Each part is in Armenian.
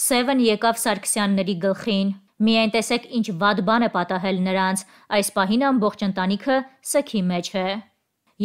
Սևն եկավ Սարգսյանների գլխին։ Միայն տեսեք ինչ վատ բան է պատահել նրանց, այս պահին ամբողջ ընտանիքը սքի մեջ է։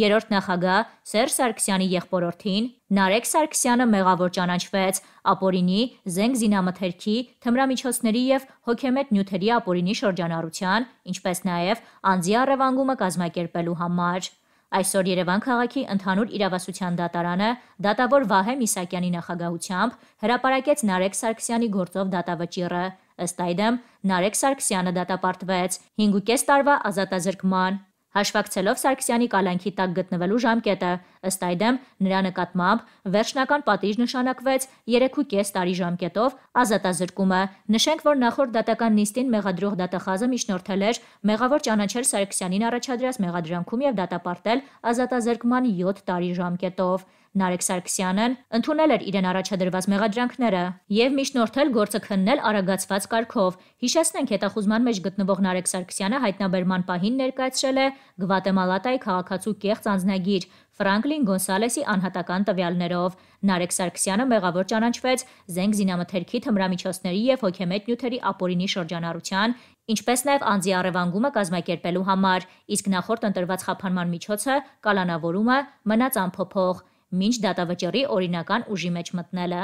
Երորդ նախագահ Սերժ Սարգսյանի եղբորորդին Նարեկ Սարգսյանը մեղավոր ճանաչվեց ապօրինի զենք զինամթերքի, թմրամիջոցների եւ հոգեմետ նյութերի ապօրինի շրջանառության, ինչպես նաեւ անձի առևանգումը կազմակերպելու համար։ Այսօր Երևան քաղաքի ընդհանուր իրավասության դատարանը դատավոր Վահե Միսակյանի նախագահությամբ հրապարակեց Նարեկ Սարգսյանի գործով դատավճիռը։ Ըստ այդմ Նարեկ Սարգսյանը դատապարտվեց 5.5 տարվա ազատազրկման Հաշվակցելով Սարգսյանի կալանքի տակ գտնվելու ժամկետը, ըստ այդմ նրա նկատմամբ վերջնական պատիժ նշանակվեց 3.5 տարի ժամկետով ազատազրկումը։ Նշենք, որ նախորդ դատական նիստին մեղադրող դատախազը միջնորդել էր մեղավոր ճանաչել Սարգսյանին առաջադրած մեղադրանքում եւ դատապարտել ազատազրկման 7 տարի ժամկետով։ Նարեկ Սարգսյանն ընդունել էր իրեն առաջադրված մեղադրանքները եւ միջնորդել գործը քննել արագացված կարգով։ Հիշեցնենք, հետախուզման մեջ գտնվող Նարեկ Սարգսյանը հայտնաբերման պահին ներկայացրել է Գվատեմալատայի քաղաքացու կեղծ անձնագիր Ֆրանկլին Գոնսալեսի անհատական տվյալներով Նարեկ Սարգսյանը մեղավոր ճանաչվեց Զենք զինամթերքի թմրամիջոցների եւ հոգեմետ նյութերի ապօրինի շրջանառության, ինչպես նաեւ անձի առևանգումը կազմակերպելու համար, իսկ նախորդ ընտրված խափանման միջոցը՝ կալանավորումը, մնաց անփոփոխ մինչ դատավճռի օրինական ուժի մեջ մտնելը։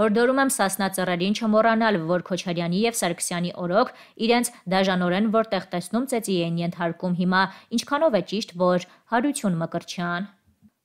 Հորդորում եմ Սասնա ծռելին չմոռանալ, որ Քոչարյանի եւ Սարգսյանի օրոք իրենց դաժանորեն որտեղ տեսնում ծեծի են ենթարկում հիմա, ինչքանով է ճիշտ, որ հարություն Մկրչյան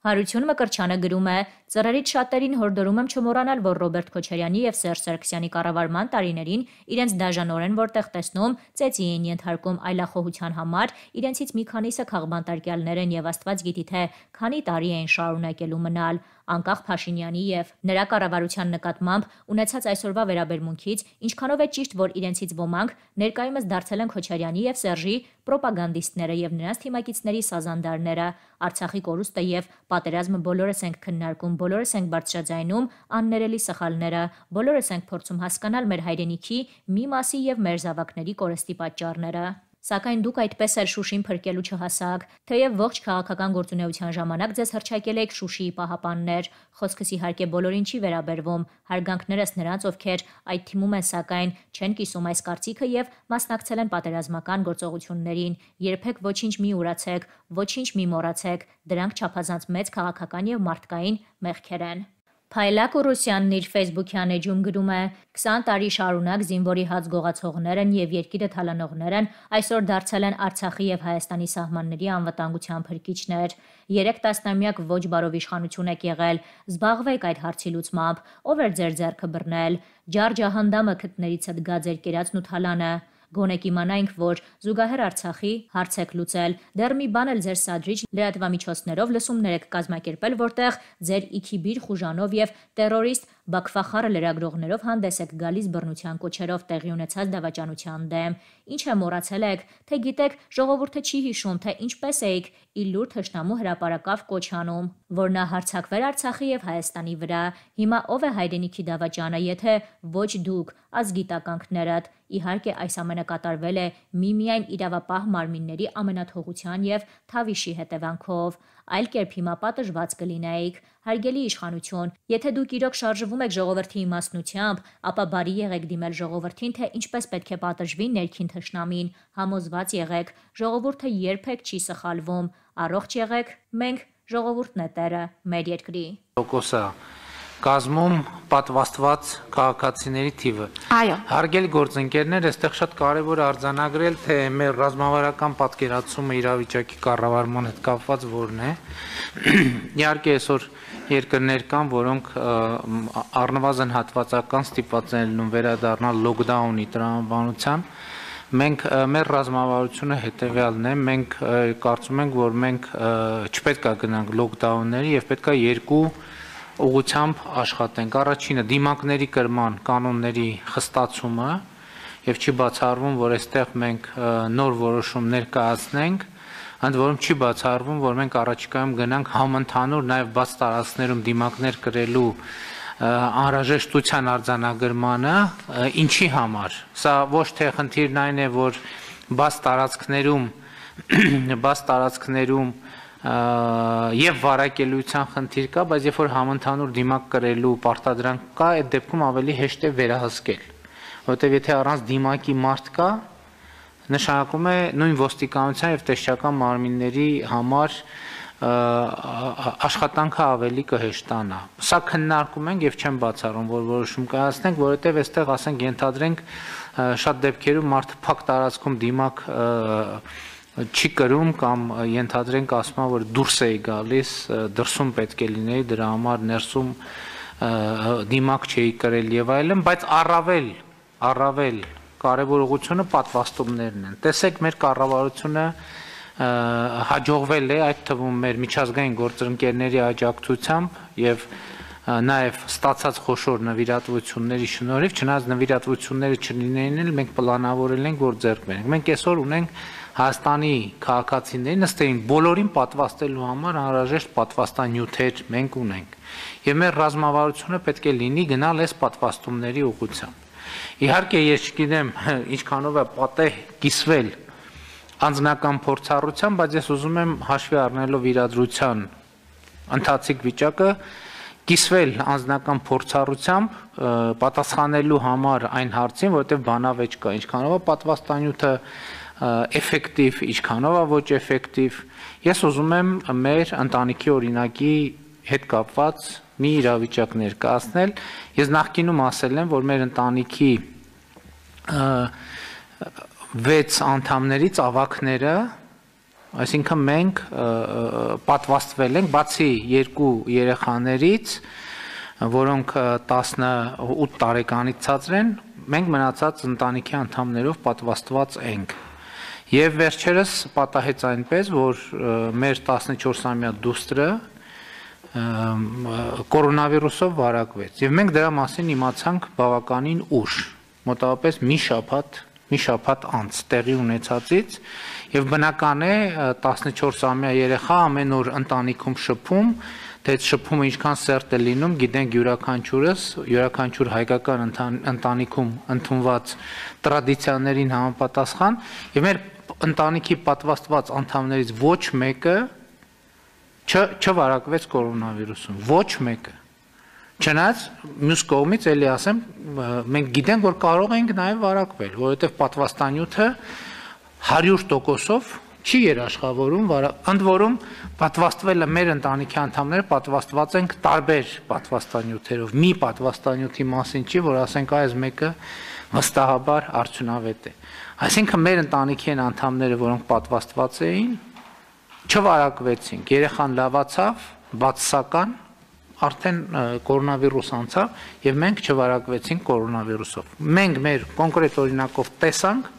Հարություն Մկրչյանը գրում է Ծրարից շատերին հորդորում եմ չմոռանալ, որ Ռոբերտ Քոչարյանի եւ Սերժ Սարգսյանի կառավարման տարիներին իրենց դաժանորեն որտեղ տեսնում ծեծի են ենթարկում այլախոհության համար, իրենցից մի քանիսը քաղբանտարկյալներ են եւ Աստված գիտի թե քանի տարի են շարունակելու մնալ անկախ Փաշինյանի եւ նրա կառավարության նկատմամբ ունեցած այսօրվա վերաբերմունքից, ինչքանով է ճիշտ, որ իրենցից ոմանք ներկայումս դարձել են Քոչարյանի եւ Սերժի ռոպագանդիստները եւ նրանց թիմակիցների սազանդարները, Արցախի կորուստը եւ պատերազմը բոլորս ենք քննարկում բոլորս ենք բարձրաձայնում աններելի սխալները, բոլորս ենք փորձում հասկանալ մեր հայրենիքի մի մասի եւ մեր զավակների կորստի պատճառները։ Սակայն դուք այդպես էլ Շուշին փրկելու չհասաք, թեև ողջ քաղաքական գործունեության ժամանակ ձեզ հրճակել եք Շուշիի պահապաններ։ Խոսքս իհարկե բոլորին չի վերաբերվում, հարգանքներս նրանց, ովքեր այդ թիմում են, սակայն չեն կիսում այս կարծիքը եւ մասնակցել են պատերազմական գործողություններին։ Երբեք ոչինչ մի ուրացեք, ոչինչ մի մոռացեք։ Դրանք չափազանց մեծ քաղաքական եւ մարդկային մեղքեր են։ Փայլակ Ռուսյանն իր Facebook-յան էջում գրում է. 20 տարի շարունակ զինվորի հաց գողացողներն եւ երկիրը թալանողներն այսօր դարձել են Արցախի եւ Հայաստանի սահմանների անվտանգության փրկիչներ։ 3 տասնամյակ ոչ բարով իշխանություն եք եղել։ Զբաղվեք այդ հարցի լուծմամբ։ Ո՞վ էր ձեր ձեռքը բռնել։ Ջարջահանդամը քտներից հետ գա ձեր կերածն ու թալանը։ Գոնե կիմանայինք, որ զուգահեռ Արցախի հարց եք լուծել։ Դեռ մի բան էլ ձեր սադրիչ լրատվամիջոցներով լսումներ եք կազմակերպել, որտեղ ձեր Իքիբիր Խուժանով եւ terrorist Բաքվախարը լրագրողներով հանդես եք գալիս բռնության կոչերով տեղի ունեցած դավաճանության դեմ։ Ինչ է մոռացել եք, թե գիտեք, ժողովուրդը չի հիշում, թե ինչպես էիք իլլուր թշնամու հրաապարակավ կոչանում, որ նա հարցակվեր Արցախի եւ Հայաստանի վրա։ Հիմա ով է հայրենիքի դավաճանը, եթե ոչ դուք, ազգի տականքներդ։ Իհարկե, այս ամենը կատարվել է միմիայն իրավապահ մարմինների ամենաթողության եւ թավիշի հետևանքով։ Այլ կերպ հիմա պատժված կլինեիք։ Հարգելի իշխանություն, եթե դուք իրոք շարժվում եք ժողովրդի իմաստնությամբ, ապա բարի եղեք դիմել ժողովրդին, թե ինչպես պետք է պատժվի ներքին թշնամին։ Համոզված եղեք, ժողովուրդը երբեք չի սխալվում։ Առողջ եղեք, մենք ժողովուրդն է տերը մեր երկրի։ Տոկոսա կազմում պատվաստված քաղաքացիների թիվը։ Այո։ Հարգելի գործընկերներ, այստեղ շատ կարևոր է արձանագրել, թե մեր ռազմավարական պատկերացումը իրավիճակի կառավարման հետ կապված որն է։ Իհարկե, այսօր երկրներ կան, որոնք առնվազն հատվածական ստիպված են լինում վերադառնալ լոկդաունի տրամաբանության, մենք մեր ռազմավարությունը հետեւյալն է մենք կարծում ենք որ մենք չպետք է գնանք լոկդաունների եւ պետք է երկու ուղությամբ աշխատենք։ Առաջինը դիմակների կրման կանոնների խստացումը եւ չի բացառվում, որ այստեղ մենք նոր որոշումներ կայացնենք, ընդ որում չի բացառվում, որ մենք առաջիկայում գնանք համընդհանուր նաեւ բաց տարածքներում դիմակներ կրելու անհրաժեշտության արձանագրմանը, ինչի համար։ Սա ոչ թե խնդիրն այն է, որ բաց տարածքներում բաց տարածքներում եւ վարակելիության խնդիր կա, բայց երբ որ համընդհանուր դիմակ կրելու պարտադրանք կա, այդ դեպքում ավելի հեշտ է վերահսկել։ Որտեւ եթե առանց դիմակի մարդ կա, նշանակում է նույն ոստիկանության եւ տեսչական մարմինների համար աշխատանքը ավելի կհեշտանա։ Սա քննարկում ենք եւ չեմ բացառում, որ որոշում կայացնենք, որովհետեւ այստեղ ասենք ենթադրենք շատ դեպքերում մարդը փակ տարածքում դիմակ և, չի կրում կամ ենթադրենք ասում որ դուրս էի գալիս դրսում պետք է լինեի դրա համար ներսում դիմակ չէի կրել եւ այլն բայց առավել առավել կարևոր ուղությունը պատվաստումներն են տեսեք մեր կառավարությունը հաջողվել է այդ թվում մեր միջազգային գործընկերների աջակցությամբ եւ նաև ստացած խոշոր նվիրատվությունների շնորհիվ, չնայած նվիրատվությունները չլինեին, մենք պլանավորել ենք, որ ձեռք բերենք։ Մենք այսօր ունենք Հայաստանի քաղաքացիներին ըստ էին բոլորին պատվաստելու համար անհրաժեշտ պատվաստանյութեր մենք ունենք։ Եվ մեր ռազմավարությունը պետք է լինի գնալ այս պատվաստումների ուղղությամբ։ Իհարկե ես չգիտեմ ինչքանով է պատեհ կիսվել անձնական փորձառությամբ, բայց ես ուզում եմ հաշվի առնելով իրադրության ընթացիկ վիճակը կիսվել անձնական փորձառությամբ պատասխանելու համար այն հարցին, որովհետև բանավեճ կա, ինչքանով է պատվաստանյութը էֆեկտիվ, ինչքանով է ոչ էֆեկտիվ։ Ես ուզում եմ մեր ընտանիքի օրինակի հետ կապված մի իրավիճակ ներկայացնել։ Ես նախկինում ասել եմ, որ մեր ընտանիքի վեց անդամներից ավակները Այսինքն մենք պատվաստվել ենք բացի երկու երեխաներից, որոնք 18 տարեկանից ցածր են, մենք մնացած ընտանիքի անդամներով պատվաստված ենք։ Եվ վերջերս պատահեց այնպես, որ մեր 14-ամյա դուստրը կորոնավիրուսով վարակվեց։ Եվ մենք դրա մասին իմացանք բավականին ուշ, մոտավորապես մի շաբաթ մի շաբաթ անց տեղի ունեցածից եւ բնական է 14-ամյա երեխա ամեն օր ընտանիքում շփում թե այդ շփումը ինչքան սերտ է լինում, գիտենք յուրաքանչյուրս, յուրաքանչյուր հայկական ընտանիքում ընդունված տրադիցիաներին համապատասխան, եւ մեր ընտանիքի պատվաստված անդամներից ոչ մեկը չվարակվեց կորոնավիրուսում, ոչ մեկը։ Չնայած մյուս կողմից էլի ասեմ, մենք գիտենք, որ կարող ենք նաև վարակվել, որովհետև պատվաստանյութը 100%-ով չի երաշխավորում, ընդ որում պատվաստվել է մեր ընտանիքի անդամները պատվաստված ենք տարբեր պատվաստանյութերով։ Մի պատվաստանյութի մասին չի, որ ասենք այս մեկը վստահաբար արդյունավետ է։ Այսինքն մեր ընտանիքի են անդամները, որոնք պատվաստված էին, չվարակվեցինք, երեխան լավացավ, բացասական արդեն կորոնավիրուս անցավ եւ մենք չվարակվեցինք կորոնավիրուսով։ Մենք մեր կոնկրետ օրինակով տեսանք,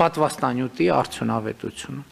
պատվաստանյութի արդյունավետությունը